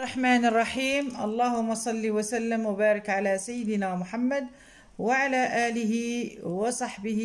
الرحمن الرحيم اللهم صل وسلم وبارك على سيدنا محمد وعلى آله وصحبه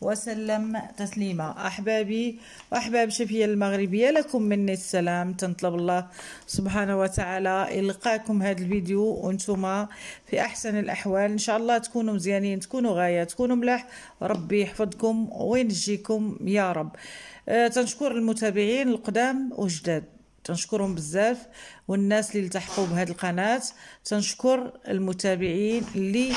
وسلم تسليما أحبابي وأحباب شفية المغربية لكم مني السلام تنطلب الله سبحانه وتعالى يلقاكم هذا الفيديو وانتم في أحسن الأحوال إن شاء الله تكونوا مزيانين تكونوا غاية تكونوا ملاح ربي يحفظكم وينجيكم يا رب أه تنشكر المتابعين القدام وجداد تنشكرهم بزاف والناس اللي التحقوا بهذه القناه تنشكر المتابعين اللي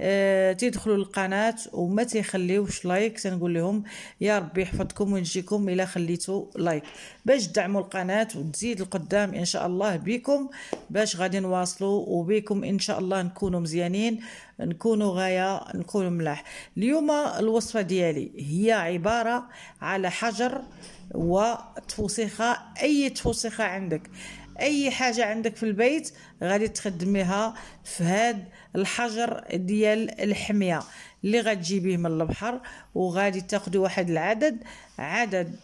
أه تيدخلوا للقناه وما تيخليوش لايك تنقول لهم يا ربي يحفظكم وينجيكم الا خليتوا لايك باش تدعموا القناه وتزيد القدام ان شاء الله بكم باش غادي نواصلوا وبكم ان شاء الله نكونوا مزيانين نكونوا غايه نكونوا ملاح اليوم الوصفه ديالي هي عباره على حجر وتفوسخة اي تفوسخة عندك اي حاجه عندك في البيت غادي تخدميها في هاد الحجر ديال الحميه اللي غتجيبيه من البحر وغادي تاخذي واحد العدد عدد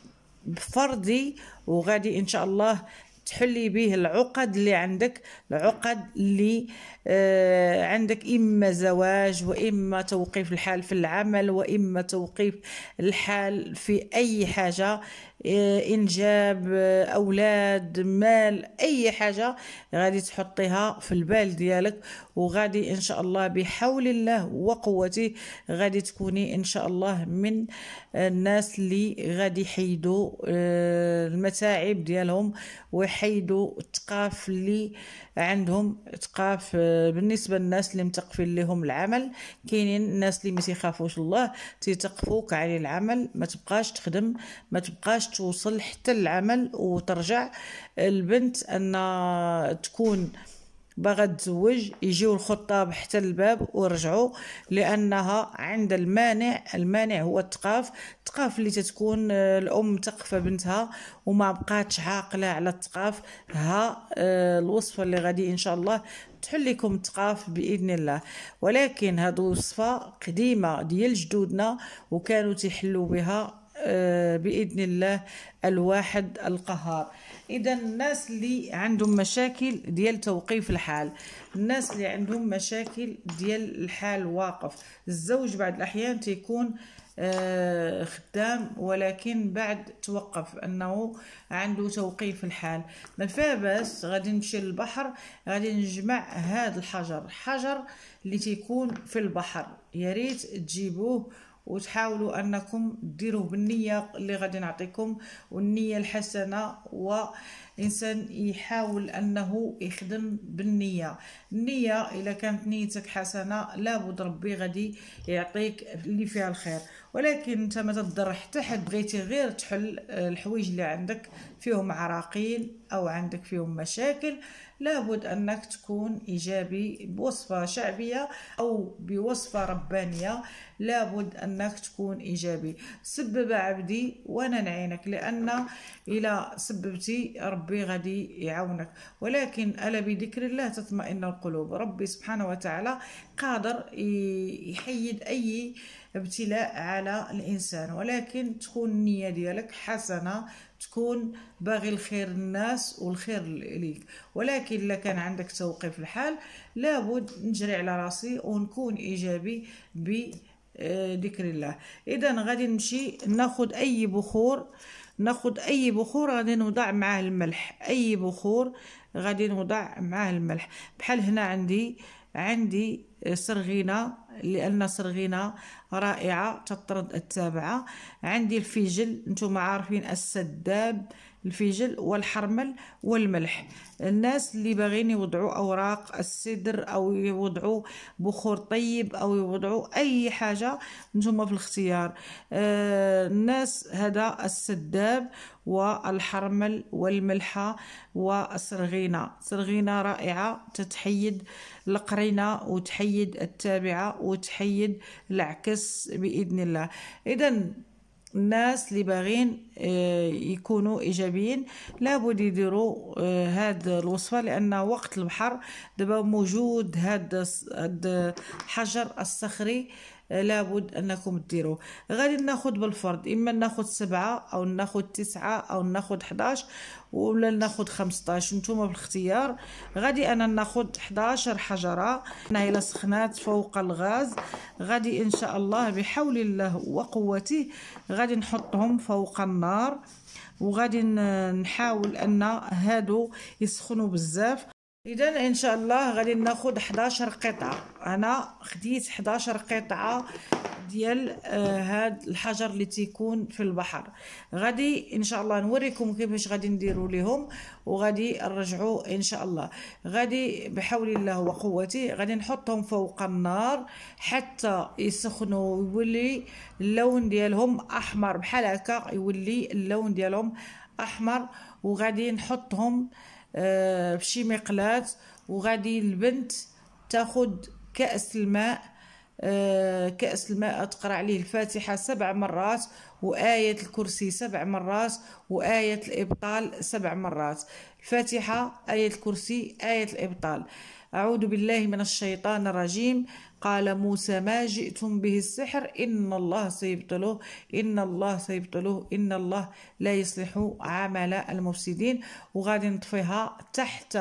فردي وغادي ان شاء الله تحلي به العقد اللي عندك العقد اللي آه عندك اما زواج واما توقيف الحال في العمل واما توقيف الحال في اي حاجه آه، انجاب آه، اولاد مال اي حاجه غادي تحطيها في البال ديالك وغادي ان شاء الله بحول الله وقوته غادي تكوني ان شاء الله من الناس اللي غادي يحيدوا آه، المتاعب ديالهم ويحيدوا الثقاف اللي عندهم ثقاف بالنسبه للناس اللي متقفل لهم العمل كاينين الناس اللي ما تيخافوش الله تيتقفوك على العمل ما تبقاش تخدم ما تبقاش توصل حتى العمل وترجع البنت ان تكون باغا تزوج يجيو الخطاب حتى الباب ويرجعوا لانها عند المانع المانع هو التقاف التقاف اللي تتكون آه، الام مثقفه بنتها وما بقاتش عاقله على التقاف ها آه، الوصفه اللي غادي ان شاء الله تحل لكم التقاف باذن الله ولكن هاد وصفه قديمه ديال جدودنا وكانوا تحلوا بها آه، باذن الله الواحد القهار اذا الناس اللي عندهم مشاكل ديال توقيف الحال الناس اللي عندهم مشاكل ديال الحال واقف الزوج بعض الاحيان تيكون آه، خدام ولكن بعد توقف انه عنده توقيف الحال ما فيها باس غادي نمشي للبحر غادي نجمع هذا الحجر حجر اللي تيكون في البحر يا ريت تجيبوه وتحاولوا انكم ديروه بالنيه اللي غادي نعطيكم والنيه الحسنه و الانسان يحاول انه يخدم بالنيه النيه الا كانت نيتك حسنه لابد ربي غادي يعطيك اللي فيها الخير ولكن انت ما تضر حتى حد بغيتي غير تحل آه، الحوايج اللي عندك فيهم عراقيل او عندك فيهم مشاكل لابد انك تكون ايجابي بوصفه شعبيه او بوصفه ربانيه لابد انك تكون ايجابي سبب عبدي وانا نعينك لان الى سببتي رب ربي غادي يعاونك ولكن ألا بذكر الله تطمئن القلوب ربي سبحانه وتعالى قادر يحيد أي ابتلاء على الإنسان ولكن تكون النية ديالك حسنة تكون باغي الخير للناس والخير ليك ولكن الا كان عندك توقيف الحال لابد نجري على راسي ونكون ايجابي بذكر الله اذا غادي نمشي ناخذ اي بخور ناخد اي بخور غادي نوضع معاه الملح اي بخور غادي نوضع معاه الملح بحال هنا عندي عندي سرغينه لان سرغينه رائعه تطرد التابعه عندي الفجل نتوما عارفين السداب الفجل والحرمل والملح الناس اللي باغيين يوضعوا اوراق السدر او يوضعوا بخور طيب او يوضعوا اي حاجه نتوما في الاختيار آه، الناس هذا السداب والحرمل والملحه والسرغينه سرغينه رائعه تتحيد القرينه وتحيد التابعه وتحيد العكس باذن الله اذا الناس اللي باغين آه، يكونوا ايجابيين لابد يديروا آه، هاد الوصفه لان وقت البحر دابا موجود هاد الحجر الصخري لابد انكم ديروه غادي ناخد بالفرد اما ناخد سبعة او ناخد تسعة او ناخد 11 ولا ناخد 15 نتوما بالاختيار غادي انا ناخد 11 حجره هنا الى سخنات فوق الغاز غادي ان شاء الله بحول الله وقوته غادي نحطهم فوق النار وغادي نحاول ان هادو يسخنوا بزاف اذا ان شاء الله غادي ناخذ 11 قطعه انا خديت 11 قطعه ديال آه، هاد الحجر اللي تيكون في البحر غادي ان شاء الله نوريكم كيفاش غادي نديروا ليهم وغادي نرجعوا ان شاء الله غادي بحول الله وقوتي غادي نحطهم فوق النار حتى يسخنوا ويولي اللون ديالهم احمر بحال هكا يولي اللون ديالهم احمر وغادي نحطهم آه آه، بشي مقلاة وغادي البنت تاخد كأس الماء آه، كأس الماء تقرأ عليه الفاتحة سبع مرات وآية الكرسي سبع مرات وآية الإبطال سبع مرات الفاتحة آية الكرسي آية الإبطال أعوذ بالله من الشيطان الرجيم قال موسى ما جئتم به السحر إن الله سيبطله إن الله سيبطله إن الله لا يصلح عمل المفسدين وغادي نطفيها تحت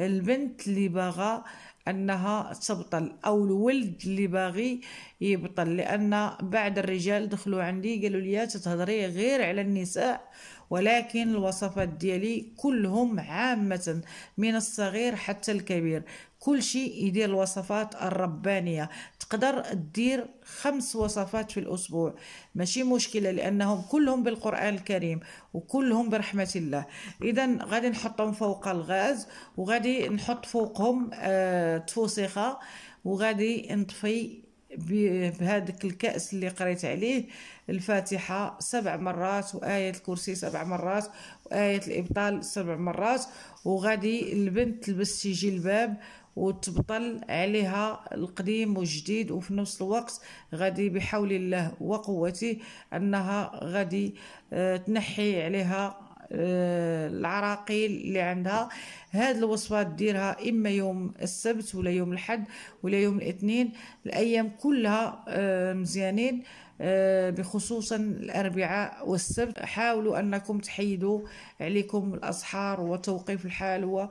البنت اللي باغا أنها تبطل أو الولد اللي باغي يبطل لأن بعد الرجال دخلوا عندي قالوا لي تتهضري غير على النساء ولكن الوصفات ديالي كلهم عامة من الصغير حتى الكبير كل شيء يدير الوصفات الربانية تقدر تدير خمس وصفات في الأسبوع ماشي مشكلة لأنهم كلهم بالقرآن الكريم وكلهم برحمة الله إذا غادي نحطهم فوق الغاز وغادي نحط فوقهم آه تفوسخة وغادي نطفي بهذاك الكأس اللي قريت عليه الفاتحة سبع مرات وآية الكرسي سبع مرات وآية الإبطال سبع مرات وغادي البنت تلبس شي جلباب وتبطل عليها القديم والجديد وفي نفس الوقت غادي بحول الله وقوته أنها غادي آه، تنحي عليها آه، العراقيل اللي عندها هاد الوصفات ديرها اما يوم السبت ولا يوم الحد ولا يوم الاثنين الايام كلها آه، مزيانين آه، بخصوصا الاربعاء والسبت حاولوا انكم تحيدوا عليكم الاصحار وتوقيف الحال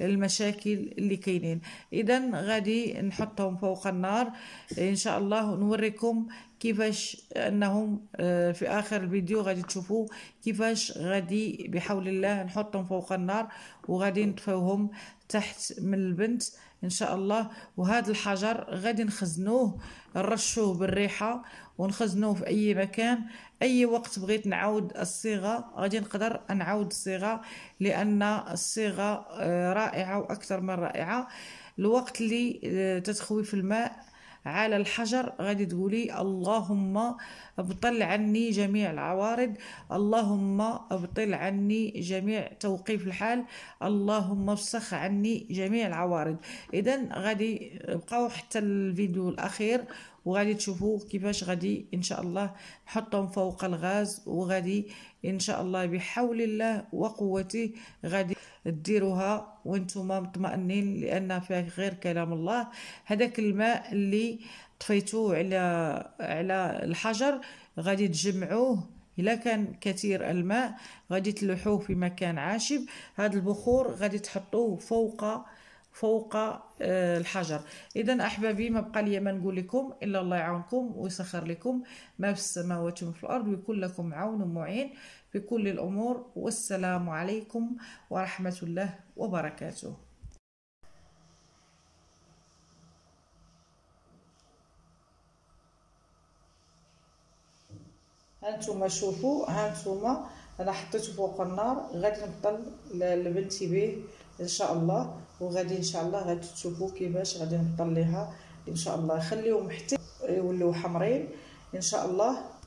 والمشاكل اللي كاينين اذا غادي نحطهم فوق النار ان شاء الله نوريكم كيفاش انهم آه، في اخر الفيديو غادي تشوفوا كيفاش غادي بحول الله نحطهم فوق النار وغادي لقاوهم تحت من البنت ان شاء الله وهذا الحجر غادي نخزنوه نرشوه بالريحه ونخزنوه في اي مكان اي وقت بغيت نعاود الصيغه غادي نقدر نعاود الصيغه لان الصيغه آه، رائعه واكثر من رائعه الوقت اللي آه، تتخوي في الماء على الحجر غادي تقولي اللهم ابطل عني جميع العوارض اللهم ابطل عني جميع توقيف الحال اللهم افسخ عني جميع العوارض اذا غادي بقاو حتى الفيديو الاخير وغادي تشوفوا كيفاش غادي ان شاء الله نحطهم فوق الغاز وغادي ان شاء الله بحول الله وقوته غادي ديروها وانتم مطمئنين لان فيها غير كلام الله هذاك الماء اللي طفيتوه على على الحجر غادي تجمعوه الا كان كثير الماء غادي تلوحوه في مكان عاشب هذا البخور غادي تحطوه فوق فوق آه، الحجر اذا احبابي ما بقى لي ما نقول لكم الا الله يعاونكم ويسخر لكم ما في السماوات وما في الارض ويكون لكم عون ومعين بكل الأمور والسلام عليكم ورحمة الله وبركاته هانتوما شوفوا هانتوما انا حطيته فوق النار غادي نبطل لبنتي به ان شاء الله وغادي ان شاء الله غادي تشوفوا كيفاش غادي نبطل ليها ان شاء الله خليهم حتى يوليو حمرين ان شاء الله